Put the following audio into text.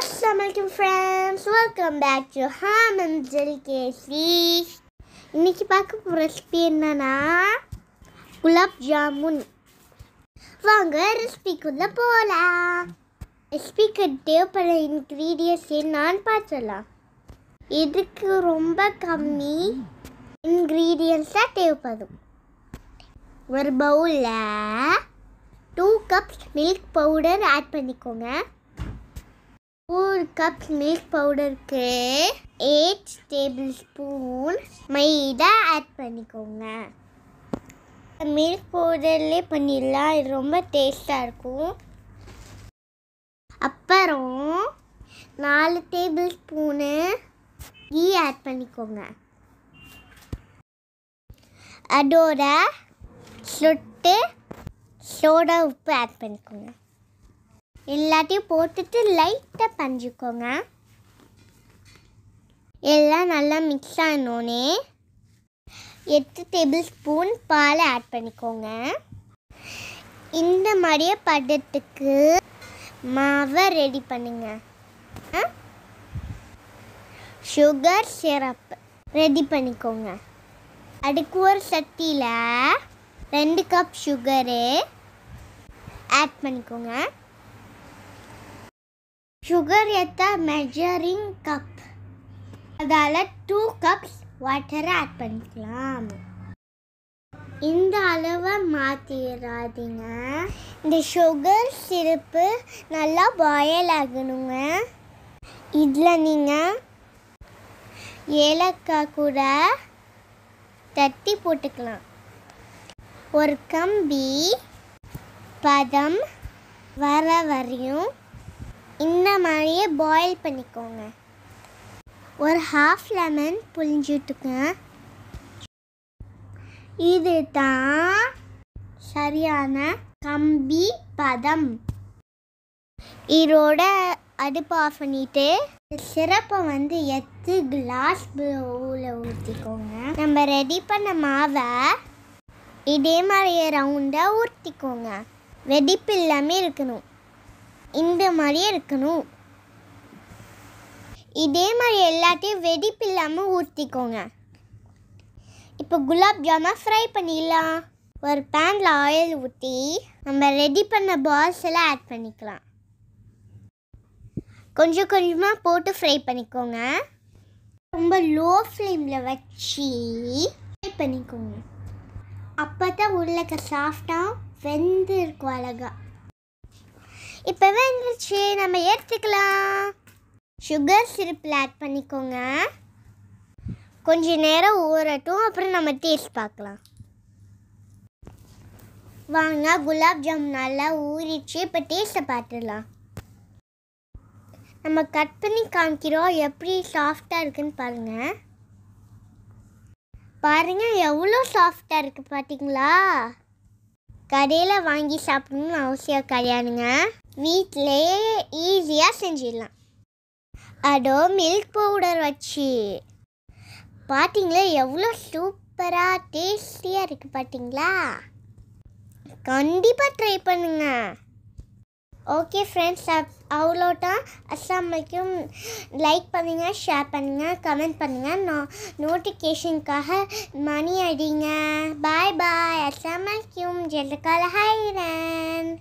அஸ்லாமலைக்கும் friends welcome back to ஹாமஞ்சல் கேசி இன்றைக்கி பார்க்க போகிற ரெசிபி என்னன்னா குலாப் ஜாமுன் வாங்க ரெசிபிக்குள்ளே போகலாம் ரெசிபிக்கு தேவைப்படுற இன்க்ரீடியன்ஸை நான் பார்த்துடலாம் இதுக்கு ரொம்ப கம்மி இன்க்ரீடியன்ஸ் தேவைப்படும் ஒரு பவுலில் two cups milk powder add பண்ணிக்கோங்க 4 கப் மில்க் பவுடருக்கு க்கு டேபிள் ஸ்பூன் மைதா ஆட் பண்ணிக்கோங்க மில்க் பவுடர்லேயே பண்ணிடலாம் இது ரொம்ப டேஸ்ட்டாக இருக்கும் அப்புறம் நாலு டேபிள் ஸ்பூனு கீ ஆட் பண்ணிக்கோங்க அதோட சொட்டு சோடா உப்பு ஆட் பண்ணிக்கோங்க எல்லாத்தையும் போட்டுட்டு லைட்டாக பஞ்சிக்கோங்க எல்லாம் நல்லா மிக்ஸ் ஆகணுன்னே எட்டு டேபிள் ஸ்பூன் பால் ஆட் பண்ணிக்கோங்க இந்த மாதிரியே படத்துக்கு மாவை ரெடி பண்ணுங்க சுகர் சிரப் ரெடி பண்ணிக்கோங்க அடுக்கு ஒரு சட்டியில் ரெண்டு கப் சுகரு ஆட் பண்ணிக்கோங்க sugar at the measuring cup அதால் டூ கப்ஸ் வாட்டரை ஆட் பண்ணிக்கலாம் இந்த அளவை மாற்றிடாதீங்க இந்த சுகர் சிரப்பு நல்லா பாயில் ஆகணுங்க இதில் நீங்கள் ஏலக்காய் கூட தட்டி போட்டுக்கலாம் ஒரு கம்பி பதம் வர வரையும் இந்த மாதிரியே பாயில் பண்ணிக்கோங்க ஒரு ஹாஃப் லெமன் புழிஞ்சிட்டுங்க இது தான் சரியான கம்பி பதம் இதோட அடுப்பு ஆஃப் பண்ணிட்டு சிறப்பை வந்து எத்து கிளாஸ் பூவில் ஊற்றிக்கோங்க நம்ம ரெடி பண்ண மாவை இதே மாதிரியே ரவுண்டாக ஊற்றிக்கோங்க வெடிப்பு இல்லாமல் இருக்கணும் இந்த மாதிரியே இருக்கணும் இதே மாதிரி எல்லாத்தையும் வெடிப்பு இல்லாமல் ஊற்றிக்கோங்க இப்போ குலாப் ஜாமா ஃப்ரை பண்ணிடலாம் ஒரு பேனில் ஆயில் ஊற்றி நம்ம ரெடி பண்ண பால்ஸ் எல்லாம் ஆட் பண்ணிக்கலாம் கொஞ்சம் கொஞ்சமாக போட்டு ஃப்ரை பண்ணிக்கோங்க ரொம்ப லோ ஃப்ளேமில் வச்சு ஃப்ரை பண்ணிக்கோங்க அப்போ தான் உள்ளக்க சாஃப்டாக வெந்து இருக்கும் அழகாக இப்போவே இருந்துச்சு நம்ம ஏற்றுக்கலாம் சுகர் சிரப்பில் ஆட் பண்ணிக்கோங்க கொஞ்ச நேரம் ஊறட்டும் அப்புறம் நம்ம டேஸ்ட் பார்க்கலாம் வாங்க குலாப் ஜாம் நல்லா ஊறிச்சு இப்போ டேஸ்ட்டை பார்த்துடலாம் நம்ம கட் பண்ணி காமிக்கிறோம் எப்படி சாஃப்டாக இருக்குன்னு பாருங்கள் பாருங்கள் எவ்வளோ சாஃப்டாக இருக்குது பார்த்தீங்களா கடையில் வாங்கி சாப்பிடணும்னு அவசியம் கிடையாதுங்க வீட்டிலேயே ஈஸியாக செஞ்சிடலாம் அதோ மில்க் பவுடர் வச்சு பார்த்தீங்களா எவ்வளோ சூப்பராக டேஸ்டியாக இருக்குது பார்த்தீங்களா கண்டிப்பாக ட்ரை பண்ணுங்கள் ஓகே ஃப்ரெண்ட்ஸ் அவ்வளோதான் அஸ்லாம் வலைக்கும் லைக் பண்ணுங்கள் ஷேர் பண்ணுங்கள் கமெண்ட் பண்ணுங்கள் நோ நோட்டிஃபிகேஷனுக்காக மணி அடிங்க பாய் பாய் அஸ்லாம் வலைக்கும் ஜெல்லக்கால ஹைரன்